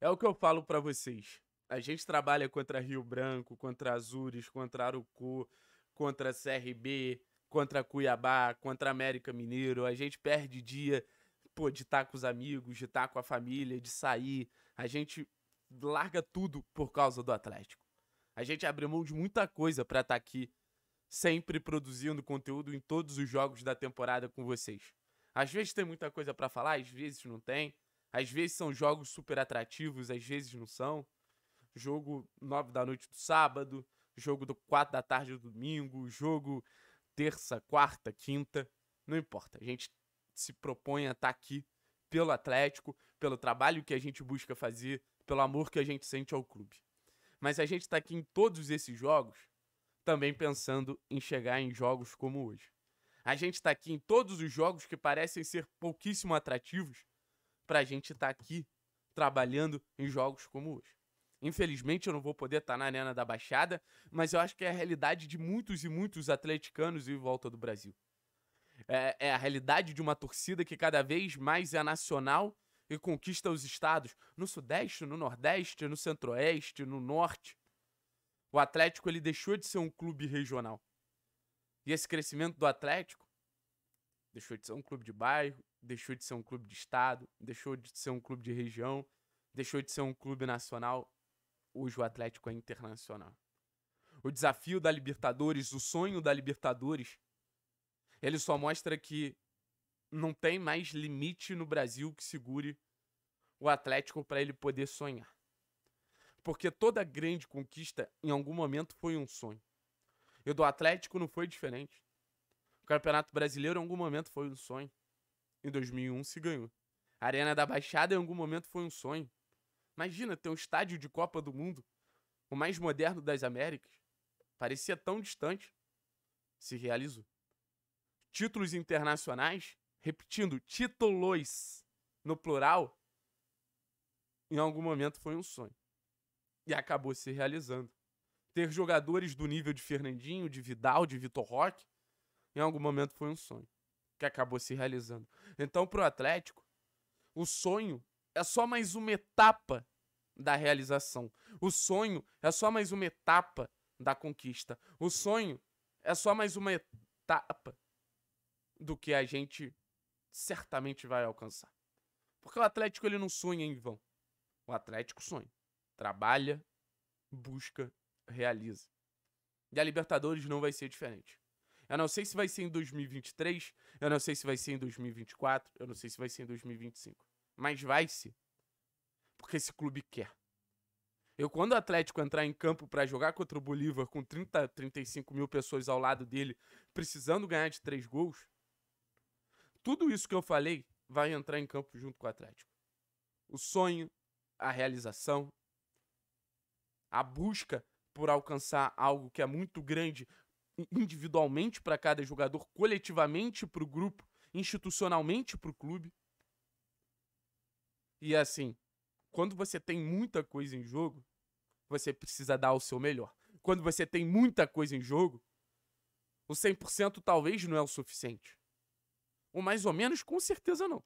É o que eu falo para vocês. A gente trabalha contra Rio Branco, contra Azures, contra Arucu, contra CRB, contra Cuiabá, contra América Mineiro. A gente perde dia, pô, de estar tá com os amigos, de estar tá com a família, de sair. A gente larga tudo por causa do Atlético. A gente abre mão de muita coisa para estar tá aqui, sempre produzindo conteúdo em todos os jogos da temporada com vocês. Às vezes tem muita coisa para falar, às vezes não tem. Às vezes são jogos super atrativos, às vezes não são. Jogo 9 da noite do sábado, jogo do 4 da tarde do domingo, jogo terça, quarta, quinta. Não importa. A gente se propõe a estar tá aqui pelo Atlético, pelo trabalho que a gente busca fazer, pelo amor que a gente sente ao clube. Mas a gente está aqui em todos esses jogos também pensando em chegar em jogos como hoje. A gente está aqui em todos os jogos que parecem ser pouquíssimo atrativos pra gente estar tá aqui trabalhando em jogos como hoje. Infelizmente eu não vou poder estar tá na Arena da Baixada, mas eu acho que é a realidade de muitos e muitos atleticanos em volta do Brasil. É, é a realidade de uma torcida que cada vez mais é nacional e conquista os estados no Sudeste, no Nordeste, no Centro-Oeste, no Norte. O Atlético ele deixou de ser um clube regional. E esse crescimento do Atlético deixou de ser um clube de bairro, deixou de ser um clube de estado, deixou de ser um clube de região, deixou de ser um clube nacional. Hoje o Atlético é internacional. O desafio da Libertadores, o sonho da Libertadores, ele só mostra que não tem mais limite no Brasil que segure o Atlético para ele poder sonhar. Porque toda grande conquista em algum momento foi um sonho. E do Atlético não foi diferente. O Campeonato Brasileiro em algum momento foi um sonho. Em 2001 se ganhou. A Arena da Baixada em algum momento foi um sonho. Imagina ter um estádio de Copa do Mundo, o mais moderno das Américas. Parecia tão distante. Se realizou. Títulos internacionais, repetindo, títulos no plural, em algum momento foi um sonho. E acabou se realizando. Ter jogadores do nível de Fernandinho, de Vidal, de Vitor Roque, em algum momento foi um sonho que acabou se realizando. Então, para o Atlético, o sonho é só mais uma etapa da realização. O sonho é só mais uma etapa da conquista. O sonho é só mais uma etapa do que a gente certamente vai alcançar. Porque o Atlético ele não sonha em vão. O Atlético sonha, trabalha, busca, realiza. E a Libertadores não vai ser diferente. Eu não sei se vai ser em 2023, eu não sei se vai ser em 2024, eu não sei se vai ser em 2025. Mas vai se. Porque esse clube quer. Eu, quando o Atlético entrar em campo para jogar contra o Bolívar com 30, 35 mil pessoas ao lado dele, precisando ganhar de três gols, tudo isso que eu falei vai entrar em campo junto com o Atlético. O sonho, a realização, a busca por alcançar algo que é muito grande, individualmente para cada jogador, coletivamente para o grupo, institucionalmente para o clube. E assim, quando você tem muita coisa em jogo, você precisa dar o seu melhor. Quando você tem muita coisa em jogo, o 100% talvez não é o suficiente. O mais ou menos, com certeza não.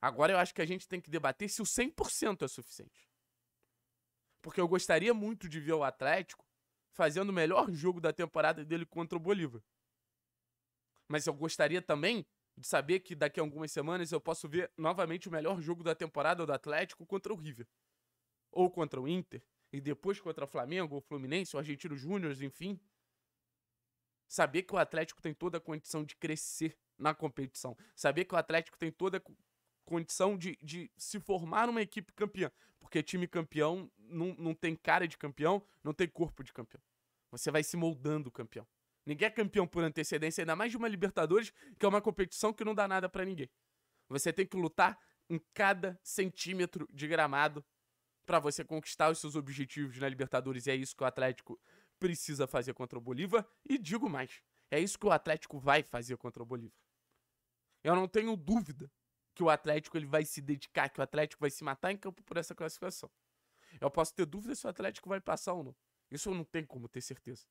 Agora eu acho que a gente tem que debater se o 100% é suficiente. Porque eu gostaria muito de ver o Atlético fazendo o melhor jogo da temporada dele contra o Bolívar. Mas eu gostaria também de saber que daqui a algumas semanas eu posso ver novamente o melhor jogo da temporada do Atlético contra o River. Ou contra o Inter. E depois contra o Flamengo, o Fluminense, o Argentino Júnior, enfim. Saber que o Atlético tem toda a condição de crescer na competição. Saber que o Atlético tem toda a condição de, de se formar uma equipe campeã. Porque time campeão não, não tem cara de campeão, não tem corpo de campeão. Você vai se moldando campeão. Ninguém é campeão por antecedência, ainda mais de uma Libertadores, que é uma competição que não dá nada para ninguém. Você tem que lutar em cada centímetro de gramado para você conquistar os seus objetivos na Libertadores. E é isso que o Atlético precisa fazer contra o Bolívar. E digo mais, é isso que o Atlético vai fazer contra o Bolívar. Eu não tenho dúvida que o Atlético ele vai se dedicar, que o Atlético vai se matar em campo por essa classificação. Eu posso ter dúvida se o Atlético vai passar ou não. Isso eu não tenho como ter certeza.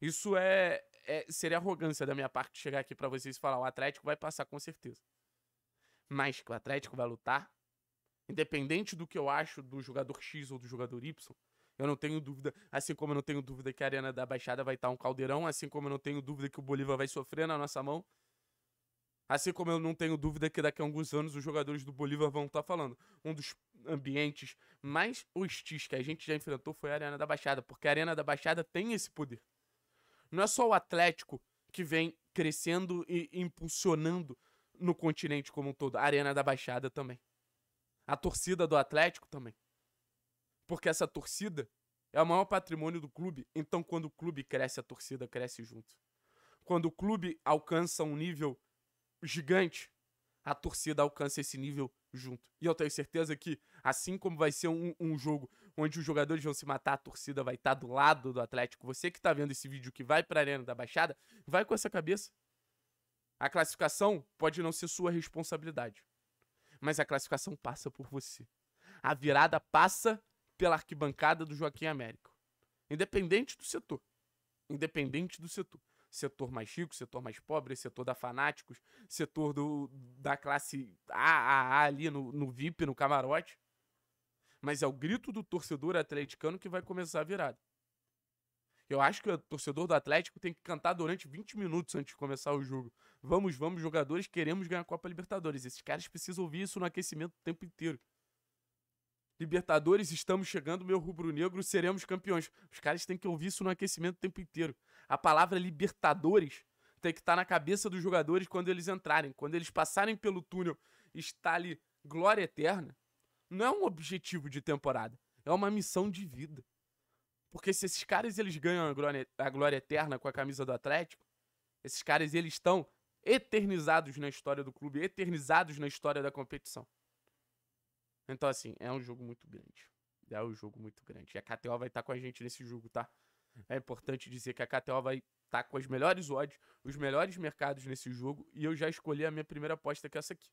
Isso é, é seria arrogância da minha parte chegar aqui para vocês e falar o Atlético vai passar com certeza. Mas que o Atlético vai lutar, independente do que eu acho do jogador X ou do jogador Y, eu não tenho dúvida, assim como eu não tenho dúvida que a Arena da Baixada vai estar um caldeirão, assim como eu não tenho dúvida que o Bolívar vai sofrer na nossa mão, Assim como eu não tenho dúvida que daqui a alguns anos os jogadores do Bolívar vão estar tá falando. Um dos ambientes mais hostis que a gente já enfrentou foi a Arena da Baixada, porque a Arena da Baixada tem esse poder. Não é só o Atlético que vem crescendo e impulsionando no continente como um todo, a Arena da Baixada também. A torcida do Atlético também. Porque essa torcida é o maior patrimônio do clube, então quando o clube cresce, a torcida cresce junto. Quando o clube alcança um nível gigante, a torcida alcança esse nível junto. E eu tenho certeza que, assim como vai ser um, um jogo onde os jogadores vão se matar, a torcida vai estar tá do lado do Atlético. Você que está vendo esse vídeo que vai para a Arena da Baixada, vai com essa cabeça. A classificação pode não ser sua responsabilidade, mas a classificação passa por você. A virada passa pela arquibancada do Joaquim Américo. Independente do setor. Independente do setor setor mais rico, setor mais pobre, setor da fanáticos, setor do, da classe AAA ali no, no VIP, no camarote. Mas é o grito do torcedor atleticano que vai começar a virada. Eu acho que o torcedor do Atlético tem que cantar durante 20 minutos antes de começar o jogo. Vamos, vamos, jogadores, queremos ganhar a Copa Libertadores. Esses caras precisam ouvir isso no aquecimento o tempo inteiro. Libertadores, estamos chegando, meu rubro-negro, seremos campeões. Os caras têm que ouvir isso no aquecimento o tempo inteiro. A palavra libertadores tem que estar tá na cabeça dos jogadores quando eles entrarem. Quando eles passarem pelo túnel, está ali glória eterna. Não é um objetivo de temporada, é uma missão de vida. Porque se esses caras eles ganham a glória, a glória eterna com a camisa do Atlético, esses caras eles estão eternizados na história do clube, eternizados na história da competição. Então assim, é um jogo muito grande. É um jogo muito grande. E a KTO vai estar tá com a gente nesse jogo, tá? É importante dizer que a KTO vai estar tá com as melhores odds, os melhores mercados nesse jogo, e eu já escolhi a minha primeira aposta, que é essa aqui.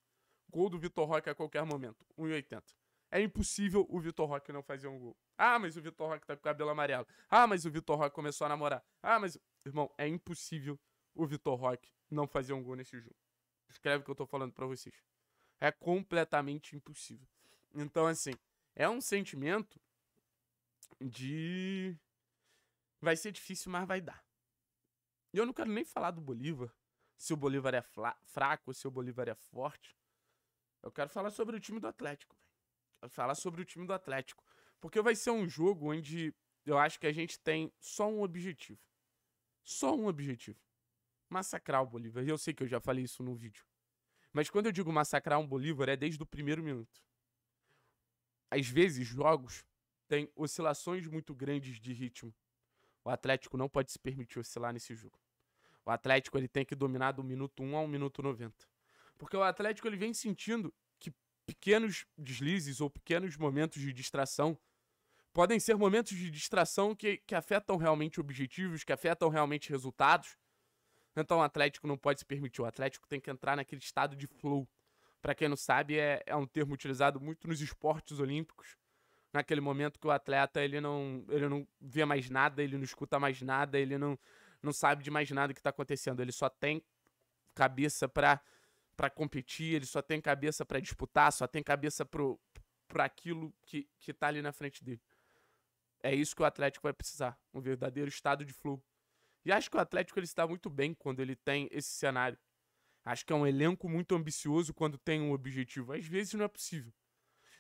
Gol do Vitor Roque a qualquer momento, 1,80. É impossível o Vitor Roque não fazer um gol. Ah, mas o Vitor Roque tá com cabelo amarelo. Ah, mas o Vitor Roque começou a namorar. Ah, mas. Irmão, é impossível o Vitor Roque não fazer um gol nesse jogo. Escreve o que eu tô falando pra vocês. É completamente impossível. Então, assim, é um sentimento de. Vai ser difícil, mas vai dar. E eu não quero nem falar do Bolívar, se o Bolívar é fraco, se o Bolívar é forte. Eu quero falar sobre o time do Atlético. Quero falar sobre o time do Atlético. Porque vai ser um jogo onde eu acho que a gente tem só um objetivo. Só um objetivo. Massacrar o Bolívar. E eu sei que eu já falei isso no vídeo. Mas quando eu digo massacrar um Bolívar, é desde o primeiro minuto. Às vezes, jogos têm oscilações muito grandes de ritmo. O Atlético não pode se permitir oscilar nesse jogo. O Atlético ele tem que dominar do minuto 1 ao minuto 90. Porque o Atlético ele vem sentindo que pequenos deslizes ou pequenos momentos de distração podem ser momentos de distração que, que afetam realmente objetivos, que afetam realmente resultados. Então o Atlético não pode se permitir. O Atlético tem que entrar naquele estado de flow. Para quem não sabe, é, é um termo utilizado muito nos esportes olímpicos naquele momento que o atleta ele não, ele não vê mais nada, ele não escuta mais nada, ele não, não sabe de mais nada que está acontecendo. Ele só tem cabeça para para competir, ele só tem cabeça para disputar, só tem cabeça para aquilo que que tá ali na frente dele. É isso que o Atlético vai precisar, um verdadeiro estado de fluxo E acho que o Atlético ele está muito bem quando ele tem esse cenário. Acho que é um elenco muito ambicioso quando tem um objetivo. Às vezes não é possível.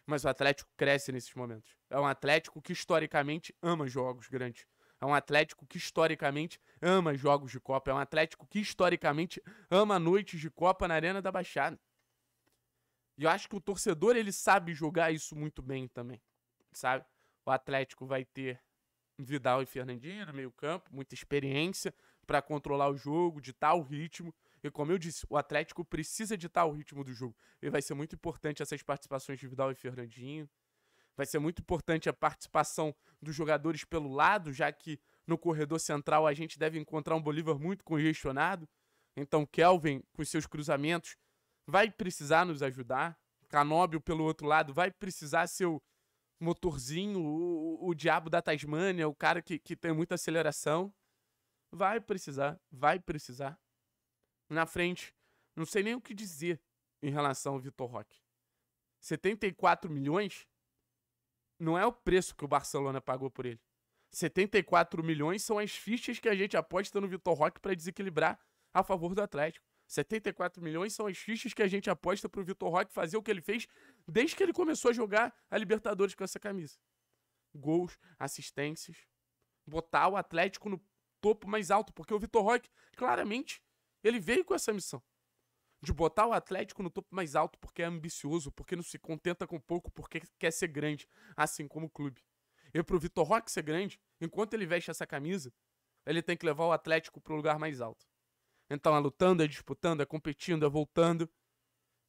Mas o Atlético cresce nesses momentos. É um Atlético que historicamente ama jogos grandes. É um Atlético que historicamente ama jogos de Copa. É um Atlético que historicamente ama noites de Copa na Arena da Baixada. E eu acho que o torcedor ele sabe jogar isso muito bem também. Sabe? O Atlético vai ter Vidal e Fernandinho no meio-campo, muita experiência para controlar o jogo, de o ritmo. Porque, como eu disse, o Atlético precisa editar o ritmo do jogo. E vai ser muito importante essas participações de Vidal e Fernandinho. Vai ser muito importante a participação dos jogadores pelo lado, já que no corredor central a gente deve encontrar um Bolívar muito congestionado. Então, Kelvin, com seus cruzamentos, vai precisar nos ajudar. Canóbio, pelo outro lado, vai precisar seu o motorzinho, o, o diabo da Tasmânia, o cara que, que tem muita aceleração. Vai precisar, vai precisar na frente. Não sei nem o que dizer em relação ao Vitor Roque. 74 milhões não é o preço que o Barcelona pagou por ele. 74 milhões são as fichas que a gente aposta no Vitor Roque para desequilibrar a favor do Atlético. 74 milhões são as fichas que a gente aposta para o Vitor Roque fazer o que ele fez desde que ele começou a jogar a Libertadores com essa camisa. Gols, assistências, botar o Atlético no topo mais alto, porque o Vitor Roque claramente ele veio com essa missão de botar o Atlético no topo mais alto porque é ambicioso, porque não se contenta com pouco, porque quer ser grande, assim como o clube. E pro Vitor Roque ser grande, enquanto ele veste essa camisa, ele tem que levar o Atlético pro lugar mais alto. Então é lutando, é disputando, é competindo, é voltando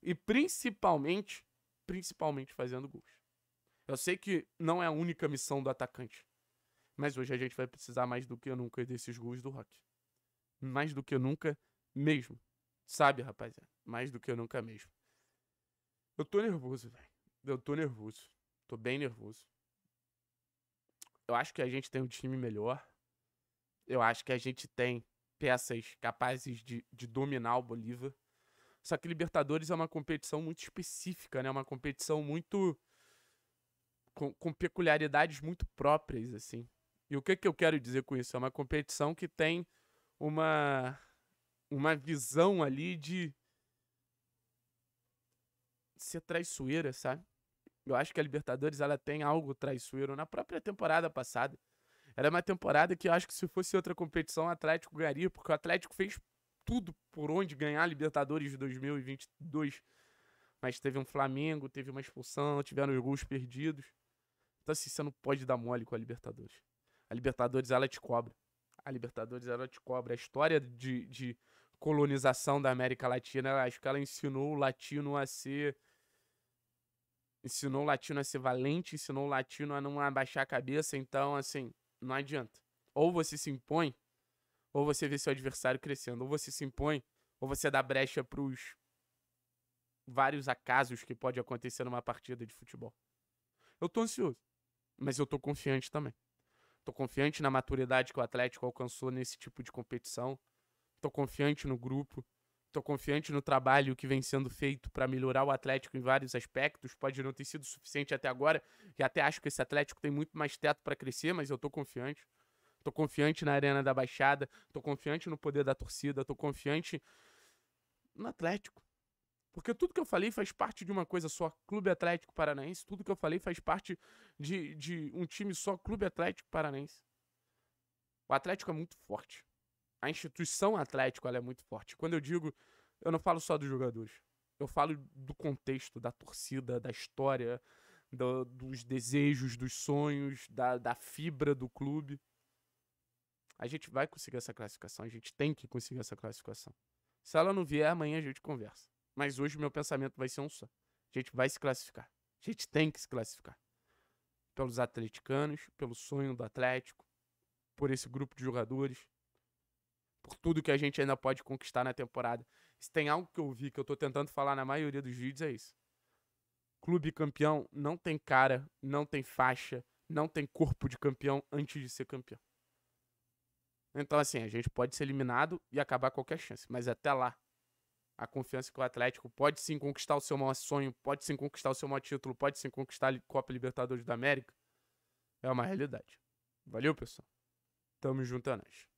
e principalmente, principalmente fazendo gols. Eu sei que não é a única missão do atacante, mas hoje a gente vai precisar mais do que nunca desses gols do Rock. Mais do que nunca mesmo. Sabe, rapaziada? Mais do que eu nunca mesmo. Eu tô nervoso, velho. Eu tô nervoso. Tô bem nervoso. Eu acho que a gente tem um time melhor. Eu acho que a gente tem peças capazes de, de dominar o Bolívar. Só que Libertadores é uma competição muito específica, né? Uma competição muito. Com, com, peculiaridades muito próprias, assim. E o que, que eu quero dizer com isso? É uma competição que tem uma uma visão ali de ser traiçoeira, sabe? Eu acho que a Libertadores ela tem algo traiçoeiro. Na própria temporada passada, era uma temporada que eu acho que se fosse outra competição, o Atlético ganharia, porque o Atlético fez tudo por onde ganhar a Libertadores de 2022. Mas teve um Flamengo, teve uma expulsão, tiveram os gols perdidos. Então, assim, você não pode dar mole com a Libertadores. A Libertadores, ela te cobra. A Libertadores, ela te cobra. A história de, de colonização da América Latina, acho que ela ensinou o latino a ser. Ensinou o latino a ser valente, ensinou o latino a não abaixar a cabeça. Então, assim, não adianta. Ou você se impõe, ou você vê seu adversário crescendo. Ou você se impõe, ou você dá brecha pros vários acasos que pode acontecer numa partida de futebol. Eu tô ansioso, mas eu tô confiante também. Tô confiante na maturidade que o Atlético alcançou nesse tipo de competição. Tô confiante no grupo. Tô confiante no trabalho que vem sendo feito para melhorar o Atlético em vários aspectos. Pode não ter sido suficiente até agora. E até acho que esse Atlético tem muito mais teto para crescer, mas eu tô confiante. Tô confiante na Arena da Baixada. Tô confiante no poder da torcida. Tô confiante no Atlético. Porque tudo que eu falei faz parte de uma coisa só, Clube Atlético Paranaense. Tudo que eu falei faz parte de, de um time só, Clube Atlético Paranaense. O Atlético é muito forte a instituição Atlético é muito forte. Quando eu digo, eu não falo só dos jogadores. Eu falo do contexto, da torcida, da história, do, dos desejos, dos sonhos, da, da fibra do clube. A gente vai conseguir essa classificação, a gente tem que conseguir essa classificação. Se ela não vier, amanhã a gente conversa. Mas hoje meu pensamento vai ser um só. A gente vai se classificar. A gente tem que se classificar. Pelos atleticanos, pelo sonho do Atlético, por esse grupo de jogadores, por tudo que a gente ainda pode conquistar na temporada. Se tem algo que eu vi que eu tô tentando falar na maioria dos vídeos é isso. Clube campeão não tem cara, não tem faixa, não tem corpo de campeão antes de ser campeão. Então assim, a gente pode ser eliminado e acabar qualquer chance, mas até lá a confiança que o Atlético pode sim conquistar o seu maior sonho, pode sim conquistar o seu maior título, pode sim conquistar a Copa Libertadores da América, é uma realidade. Valeu, pessoal. Tamo junto, Anas. É